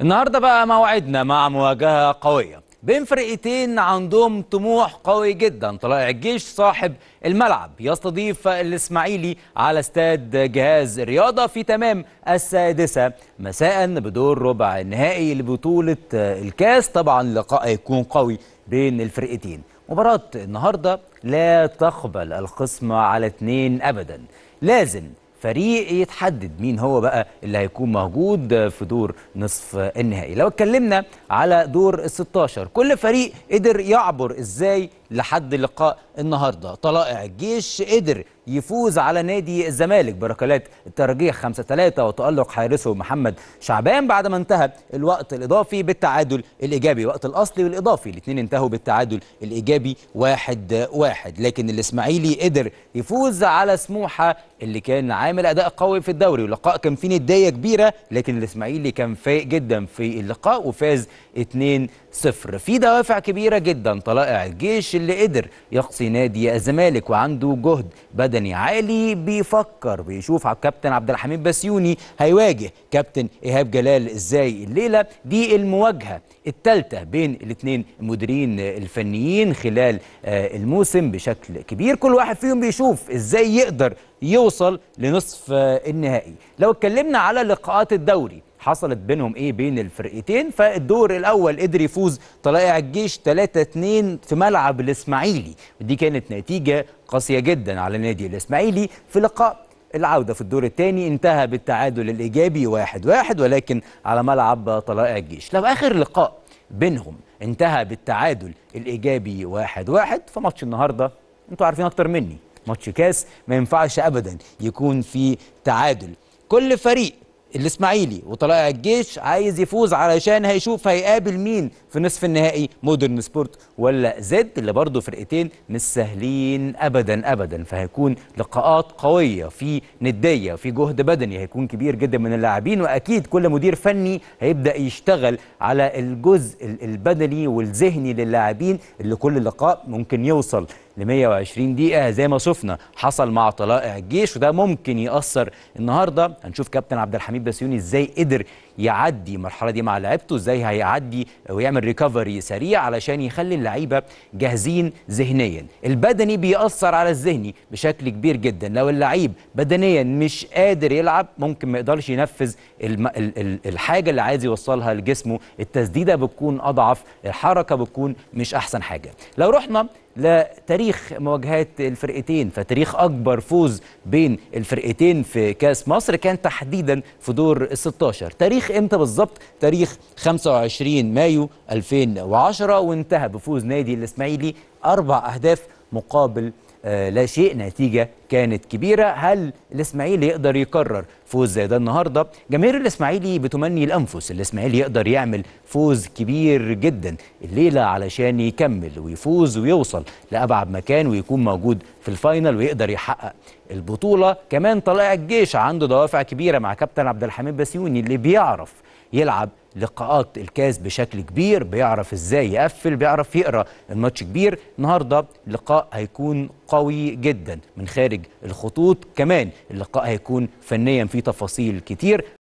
النهاردة بقى موعدنا مع مواجهة قوية بين فرقتين عندهم طموح قوي جدا طلائع الجيش صاحب الملعب يستضيف الإسماعيلي على استاد جهاز الرياضة في تمام السادسة مساء بدور ربع النهائي لبطولة الكاس طبعا لقاء هيكون قوي بين الفرقتين مباراة النهاردة لا تقبل القسم على اثنين أبدا لازم فريق يتحدد مين هو بقى اللي هيكون موجود في دور نصف النهائي لو اتكلمنا على دور الستاشر كل فريق قدر يعبر ازاي لحد لقاء النهارده طلائع الجيش قدر يفوز على نادي الزمالك بركلات الترجيح 5 3 وتألق حارسه محمد شعبان بعد ما انتهى الوقت الاضافي بالتعادل الايجابي وقت الاصلي والاضافي الاثنين انتهوا بالتعادل الايجابي 1 1 لكن الاسماعيلي قدر يفوز على سموحه اللي كان عامل اداء قوي في الدوري ولقاء كان فيه نديه كبيره لكن الاسماعيلي كان فايق جدا في اللقاء وفاز 2 0 في دوافع كبيره جدا طلائع الجيش اللي قدر يقصي نادي الزمالك وعنده جهد بدا مدني عالي بيفكر بيشوف على الكابتن عبد الحميد بسيوني هيواجه كابتن ايهاب جلال ازاي الليله دي المواجهه الثالثه بين الاثنين المديرين الفنيين خلال آه، الموسم بشكل كبير كل واحد فيهم بيشوف ازاي يقدر يوصل لنصف آه، النهائي لو اتكلمنا على لقاءات الدوري حصلت بينهم ايه بين الفرقتين فالدور الاول قدر يفوز طلائع الجيش 3-2 في ملعب الاسماعيلي ودي كانت نتيجه قاسيه جدا على نادي الاسماعيلي في لقاء العودة في الدور الثاني انتهى بالتعادل الإيجابي واحد واحد ولكن على ملعب طلائع الجيش لو آخر لقاء بينهم انتهى بالتعادل الإيجابي واحد واحد فماتش النهاردة انتوا عارفين أكتر مني ماتش كاس ما ينفعش أبدا يكون في تعادل كل فريق الاسماعيلي وطلائع الجيش عايز يفوز علشان هيشوف هيقابل مين في نصف النهائي مودرن سبورت ولا زد اللي برضه فرقتين مش سهلين ابدا ابدا فهيكون لقاءات قويه في نديه في جهد بدني هيكون كبير جدا من اللاعبين واكيد كل مدير فني هيبدا يشتغل على الجزء البدني والذهني للاعبين اللي كل لقاء ممكن يوصل ل 120 دقيقه زي ما شفنا حصل مع طلائع الجيش وده ممكن ياثر النهارده هنشوف كابتن عبد الحميد بسيوني ازاي قدر يعدي المرحله دي مع لعيبته ازاي هيعدي ويعمل ريكفري سريع علشان يخلي اللعيبه جاهزين ذهنيا البدني بيأثر على الذهني بشكل كبير جدا لو اللعيب بدنيا مش قادر يلعب ممكن ما يقدرش ينفذ الم... ال... ال... الحاجه اللي عايز يوصلها لجسمه التسديده بتكون اضعف الحركه بتكون مش احسن حاجه لو رحنا لتاريخ مواجهات الفرقتين فتاريخ أكبر فوز بين الفرقتين في كاس مصر كان تحديدا في دور ال 16 تاريخ امتى بالظبط تاريخ 25 مايو 2010 وانتهى بفوز نادي الإسماعيلي أربع أهداف مقابل آه، لا شيء نتيجة كانت كبيرة هل الإسماعيلي يقدر يكرر فوز زي ده النهاردة جماهير الإسماعيلي بتمني الأنفس الإسماعيلي يقدر يعمل فوز كبير جدا الليلة علشان يكمل ويفوز ويوصل لأبعد مكان ويكون موجود في الفاينل ويقدر يحقق البطولة كمان طلائع الجيش عنده دوافع كبيرة مع كابتن عبد الحميد بسيوني اللي بيعرف يلعب لقاءات الكاس بشكل كبير بيعرف ازاي يقفل بيعرف يقرا الماتش كبير النهارده اللقاء هيكون قوي جدا من خارج الخطوط كمان اللقاء هيكون فنيا فيه تفاصيل كتير